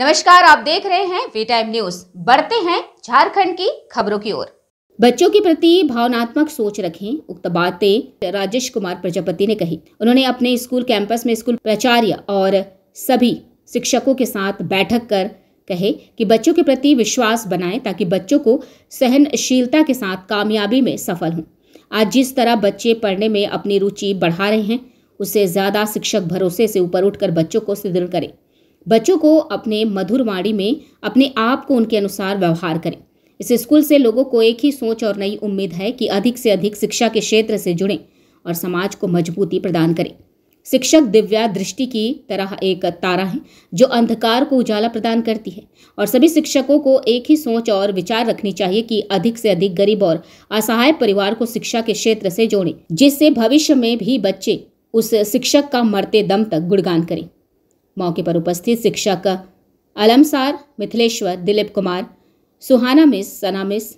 नमस्कार आप देख रहे हैं वे टाइम न्यूज बढ़ते हैं झारखंड की खबरों की ओर बच्चों के प्रति भावनात्मक सोच रखें उक्त बातें राजेश कुमार प्रजापति ने कही उन्होंने अपने स्कूल कैंपस में स्कूल प्राचार्य और सभी शिक्षकों के साथ बैठक कर कहे कि बच्चों के प्रति विश्वास बनाएं ताकि बच्चों को सहनशीलता के साथ कामयाबी में सफल हों आज जिस तरह बच्चे पढ़ने में अपनी रुचि बढ़ा रहे हैं उससे ज़्यादा शिक्षक भरोसे से ऊपर उठकर बच्चों को सुदृढ़ करें बच्चों को अपने मधुर वाणी में अपने आप को उनके अनुसार व्यवहार करें इस स्कूल से लोगों को एक ही सोच और नई उम्मीद है कि अधिक से अधिक शिक्षा के क्षेत्र से जुड़ें और समाज को मजबूती प्रदान करें शिक्षक दिव्या दृष्टि की तरह एक तारा है जो अंधकार को उजाला प्रदान करती है और सभी शिक्षकों को एक ही सोच और विचार रखनी चाहिए कि अधिक से अधिक गरीब और असहाय परिवार को शिक्षा के क्षेत्र से जोड़ें जिससे भविष्य में भी बच्चे उस शिक्षक का मरते दम तक गुणगान करें मौके पर उपस्थित शिक्षक अलमसार मिथिलेश्वर दिलीप कुमार सुहाना मिस सना मिस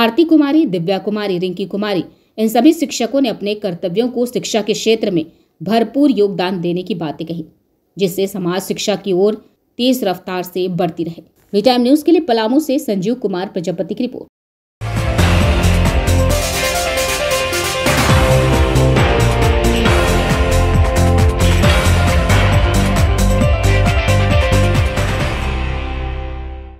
आरती कुमारी दिव्या कुमारी रिंकी कुमारी इन सभी शिक्षकों ने अपने कर्तव्यों को शिक्षा के क्षेत्र में भरपूर योगदान देने की बातें कही जिससे समाज शिक्षा की ओर तेज रफ्तार से बढ़ती रहे वी टाइम न्यूज के लिए पलामू से संजीव कुमार प्रजापति की रिपोर्ट